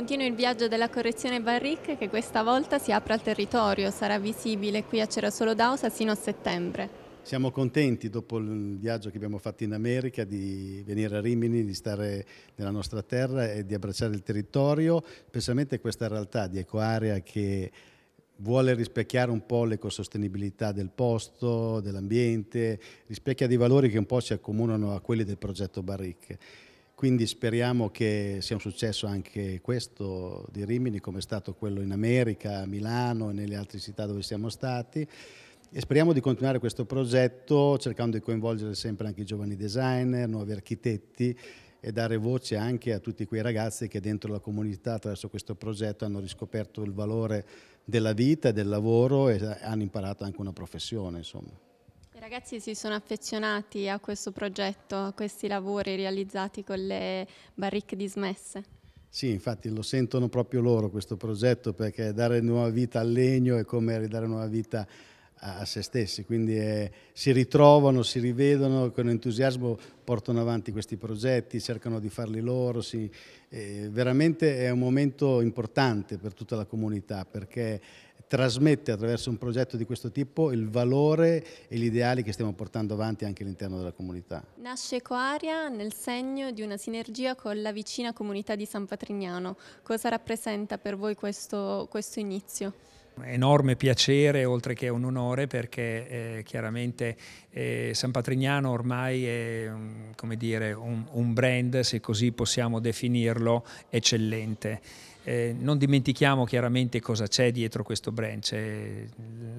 Continua il viaggio della correzione Barric che questa volta si apre al territorio, sarà visibile qui a Cerasolo d'Ausa sino a settembre. Siamo contenti dopo il viaggio che abbiamo fatto in America di venire a Rimini, di stare nella nostra terra e di abbracciare il territorio, specialmente questa realtà di ecoarea che vuole rispecchiare un po' l'ecosostenibilità del posto, dell'ambiente, rispecchia dei valori che un po' si accomunano a quelli del progetto Barric. Quindi speriamo che sia un successo anche questo di Rimini, come è stato quello in America, a Milano e nelle altre città dove siamo stati. E speriamo di continuare questo progetto cercando di coinvolgere sempre anche i giovani designer, nuovi architetti e dare voce anche a tutti quei ragazzi che dentro la comunità attraverso questo progetto hanno riscoperto il valore della vita, e del lavoro e hanno imparato anche una professione. Insomma. I ragazzi si sono affezionati a questo progetto, a questi lavori realizzati con le barricche dismesse. Sì, infatti lo sentono proprio loro questo progetto perché dare nuova vita al legno è come ridare nuova vita a se stessi, quindi eh, si ritrovano, si rivedono, con entusiasmo portano avanti questi progetti, cercano di farli loro, si, eh, veramente è un momento importante per tutta la comunità perché trasmette attraverso un progetto di questo tipo il valore e gli ideali che stiamo portando avanti anche all'interno della comunità. Nasce Coaria nel segno di una sinergia con la vicina comunità di San Patrignano. Cosa rappresenta per voi questo, questo inizio? enorme piacere oltre che un onore perché eh, chiaramente eh, San Patrignano ormai è um, dire, un, un brand, se così possiamo definirlo, eccellente. Eh, non dimentichiamo chiaramente cosa c'è dietro questo brand, c'è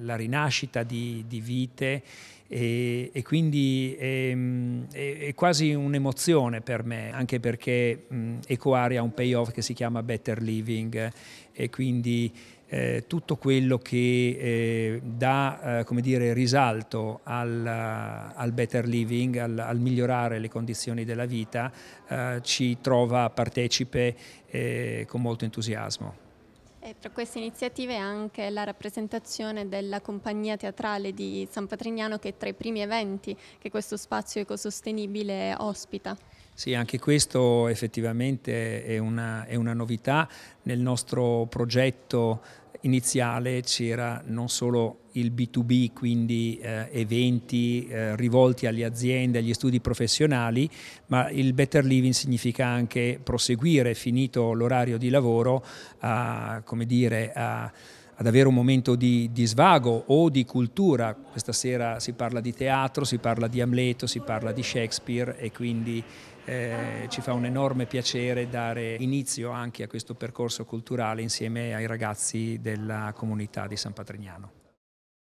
la rinascita di, di vite e, e quindi è, ehm, è, è quasi un'emozione per me, anche perché mh, EcoAria ha un payoff che si chiama Better Living eh, e quindi eh, tutto quello che eh, dà eh, dire, risalto al, al, better living, al, al, migliorare le condizioni della vita, eh, ci trova partecipe eh, con molto entusiasmo. E tra queste iniziative anche la rappresentazione della compagnia teatrale di San Patrignano che è tra i primi eventi che questo spazio ecosostenibile ospita. Sì, anche questo effettivamente è una, è una novità. Nel nostro progetto iniziale c'era non solo il B2B, quindi eh, eventi eh, rivolti alle aziende, agli studi professionali, ma il better living significa anche proseguire, finito l'orario di lavoro, a, come dire, a ad avere un momento di, di, svago o di cultura. Questa sera si parla di teatro, si parla di Amleto, si parla di Shakespeare e quindi eh, ci fa un enorme piacere dare inizio anche a questo percorso culturale insieme ai ragazzi della comunità di San Patrignano.